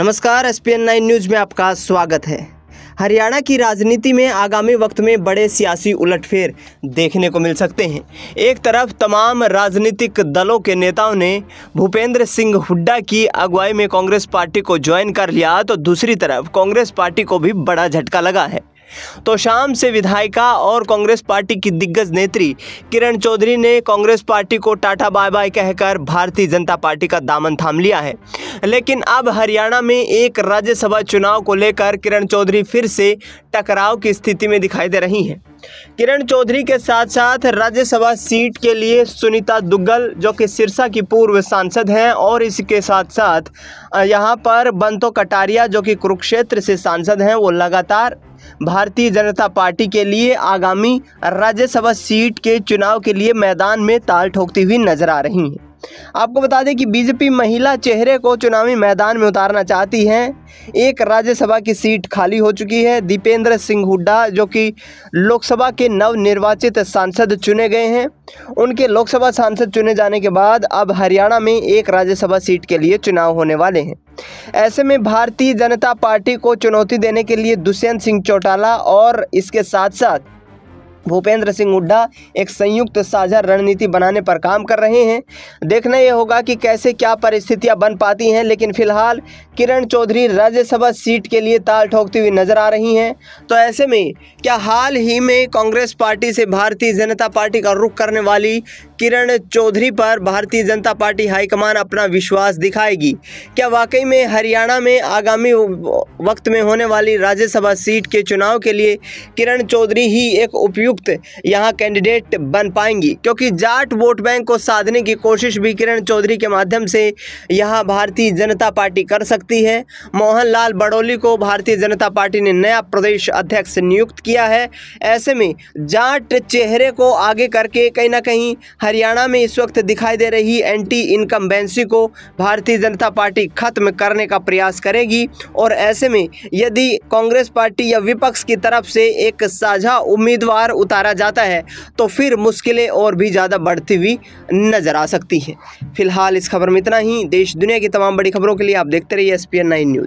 नमस्कार S P N nine news में आपका स्वागत है हरियाणा की राजनीति में आगामी वक्त में बड़े सियासी उलटफेर देखने को मिल सकते हैं एक तरफ तमाम राजनीतिक दलों के नेताओं ने भूपेंद्र सिंह हुड्डा की अगुवाई में कांग्रेस पार्टी को ज्वाइन कर लिया तो दूसरी तरफ कांग्रेस पार्टी को भी बड़ा झटका लगा है तो शाम से विधायिका और कांग्रेस पार्टी की दिग्गज नेत्री किरण चौधरी ने कांग्रेस पार्टी को टाटा बाय बाय कहकर भारतीय जनता पार्टी का दामन थाम लिया है लेकिन अब हरियाणा में एक राज्यसभा चुनाव को लेकर किरण चौधरी फिर से टकराव की स्थिति में दिखाई दे रही हैं किरण चौधरी के साथ साथ राज्यसभा सीट के लिए सुनीता दुग्गल जो कि सिरसा की पूर्व सांसद हैं और इसके साथ साथ यहां पर बंतो कटारिया जो कि कुरुक्षेत्र से सांसद हैं वो लगातार भारतीय जनता पार्टी के लिए आगामी राज्यसभा सीट के चुनाव के लिए मैदान में ताल ठोकती हुई नजर आ रही हैं आपको बता दें कि बीजेपी महिला चेहरे को चुनावी मैदान में उतारना चाहती हैं एक राज्यसभा की सीट खाली हो चुकी है दीपेंद्र सिंह हुड्डा जो कि लोकसभा के नवनिर्वाचित सांसद चुने गए हैं उनके लोकसभा सांसद चुने जाने के बाद अब हरियाणा में एक राज्यसभा सीट के लिए चुनाव होने वाले हैं ऐसे में भारतीय जनता पार्टी को चुनौती देने के लिए दुष्यंत सिंह चौटाला और इसके साथ साथ भूपेंद्र सिंह हुड्डा एक संयुक्त साझा रणनीति बनाने पर काम कर रहे हैं देखना यह होगा कि कैसे क्या परिस्थितियां बन पाती हैं लेकिन फिलहाल किरण चौधरी राज्यसभा सीट के लिए ताल ठोकती हुई नजर आ रही हैं तो ऐसे में क्या हाल ही में कांग्रेस पार्टी से भारतीय जनता पार्टी का रुख करने वाली किरण चौधरी पर भारतीय जनता पार्टी हाईकमान अपना विश्वास दिखाएगी क्या वाकई में हरियाणा में आगामी वक्त में होने वाली राज्यसभा सीट के चुनाव के लिए किरण चौधरी ही एक उपयुक्त अभियुक्त यहाँ कैंडिडेट बन पाएंगी क्योंकि जाट वोट बैंक को साधने की कोशिश भी किरण चौधरी के माध्यम से यहाँ भारतीय जनता पार्टी कर सकती है मोहनलाल बड़ोली को भारतीय जनता पार्टी ने नया प्रदेश अध्यक्ष नियुक्त किया है ऐसे में जाट चेहरे को आगे करके कहीं ना कहीं हरियाणा में इस वक्त दिखाई दे रही एंटी इनकम को भारतीय जनता पार्टी खत्म करने का प्रयास करेगी और ऐसे में यदि कांग्रेस पार्टी या विपक्ष की तरफ से एक साझा उम्मीदवार उतारा जाता है तो फिर मुश्किलें और भी ज़्यादा बढ़ती हुई नज़र आ सकती हैं फिलहाल इस खबर में इतना ही देश दुनिया की तमाम बड़ी खबरों के लिए आप देखते रहिए एस पी न्यूज़